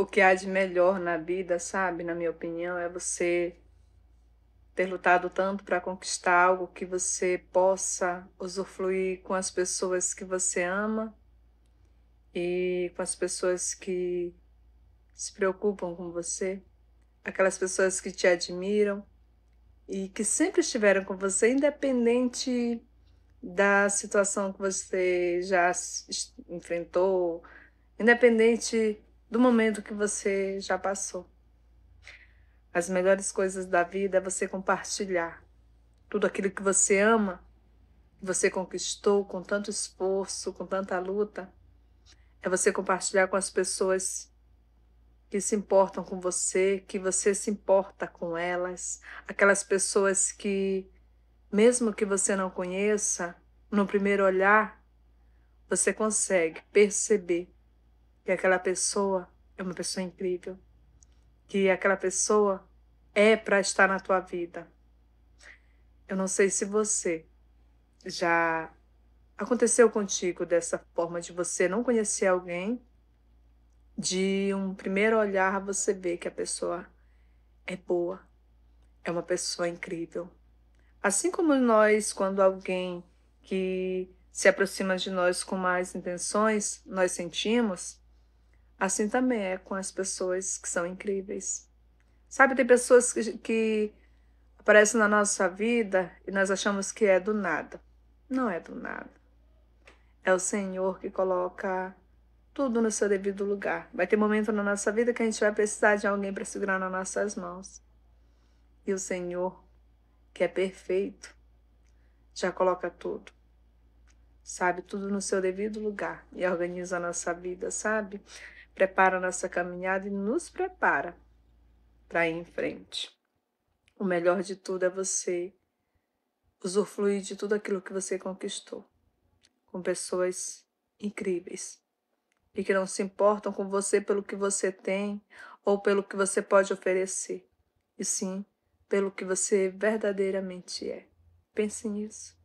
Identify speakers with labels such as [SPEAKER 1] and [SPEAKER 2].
[SPEAKER 1] o que há de melhor na vida, sabe? Na minha opinião, é você ter lutado tanto para conquistar algo que você possa usufruir com as pessoas que você ama e com as pessoas que se preocupam com você, aquelas pessoas que te admiram e que sempre estiveram com você, independente da situação que você já enfrentou, independente do momento que você já passou. As melhores coisas da vida é você compartilhar tudo aquilo que você ama, que você conquistou com tanto esforço, com tanta luta, é você compartilhar com as pessoas que se importam com você, que você se importa com elas, aquelas pessoas que, mesmo que você não conheça, no primeiro olhar, você consegue perceber que aquela pessoa é uma pessoa incrível, que aquela pessoa é para estar na tua vida. Eu não sei se você já aconteceu contigo dessa forma de você não conhecer alguém, de um primeiro olhar você vê que a pessoa é boa, é uma pessoa incrível. Assim como nós, quando alguém que se aproxima de nós com mais intenções, nós sentimos, Assim também é com as pessoas que são incríveis. Sabe, tem pessoas que, que aparecem na nossa vida e nós achamos que é do nada. Não é do nada. É o Senhor que coloca tudo no seu devido lugar. Vai ter momento na nossa vida que a gente vai precisar de alguém para segurar nas nossas mãos. E o Senhor, que é perfeito, já coloca tudo. Sabe, tudo no seu devido lugar e organiza a nossa vida, sabe? prepara nossa caminhada e nos prepara para ir em frente. O melhor de tudo é você usufruir de tudo aquilo que você conquistou com pessoas incríveis e que não se importam com você pelo que você tem ou pelo que você pode oferecer, e sim pelo que você verdadeiramente é. Pense nisso.